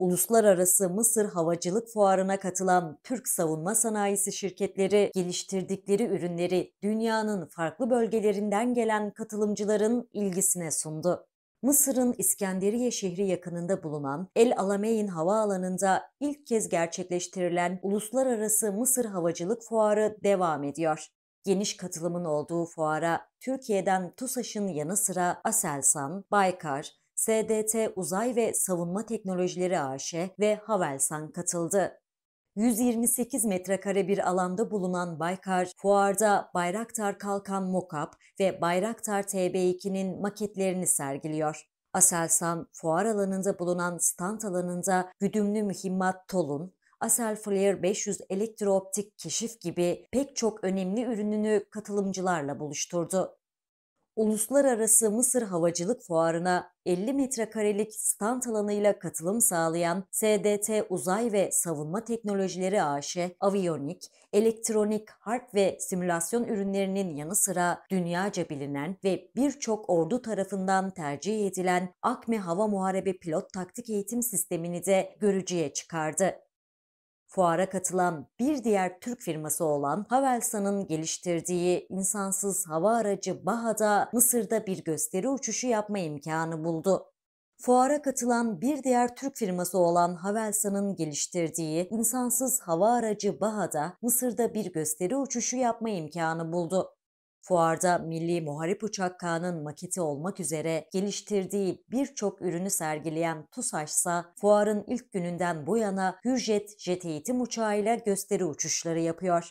Uluslararası Mısır Havacılık Fuarı'na katılan Türk savunma sanayisi şirketleri geliştirdikleri ürünleri dünyanın farklı bölgelerinden gelen katılımcıların ilgisine sundu. Mısır'ın İskenderiye şehri yakınında bulunan El Alameyn Havaalanı'nda ilk kez gerçekleştirilen Uluslararası Mısır Havacılık Fuarı devam ediyor. Geniş katılımın olduğu fuara Türkiye'den TUSAŞ'ın yanı sıra Aselsan, Baykar, SDT Uzay ve Savunma Teknolojileri AŞ ve Havelsan katıldı. 128 metrekare bir alanda bulunan Baykar, fuarda Bayraktar Kalkan Mokap ve Bayraktar TB2'nin maketlerini sergiliyor. Aselsan, fuar alanında bulunan stand alanında güdümlü mühimmat Tolun, Asel Flare 500 elektrooptik keşif gibi pek çok önemli ürününü katılımcılarla buluşturdu. Uluslararası Mısır Havacılık Fuarı'na 50 metrekarelik stand alanıyla katılım sağlayan SDT Uzay ve Savunma Teknolojileri AŞ, aviyonik, elektronik, harp ve simülasyon ürünlerinin yanı sıra dünyaca bilinen ve birçok ordu tarafından tercih edilen AKME Hava Muharebe Pilot Taktik Eğitim Sistemini de görücüye çıkardı. Fuara katılan bir diğer Türk firması olan Havelsan'ın geliştirdiği insansız hava aracı BAHA'da Mısır'da bir gösteri uçuşu yapma imkanı buldu. Fuara katılan bir diğer Türk firması olan Havelsan'ın geliştirdiği insansız hava aracı BAHA'da Mısır'da bir gösteri uçuşu yapma imkanı buldu. Fuarda Milli Muharip Uçak Kağan'ın maketi olmak üzere geliştirdiği birçok ürünü sergileyen TUSAŞ ise fuarın ilk gününden bu yana Hürjet jet eğitim uçağıyla gösteri uçuşları yapıyor.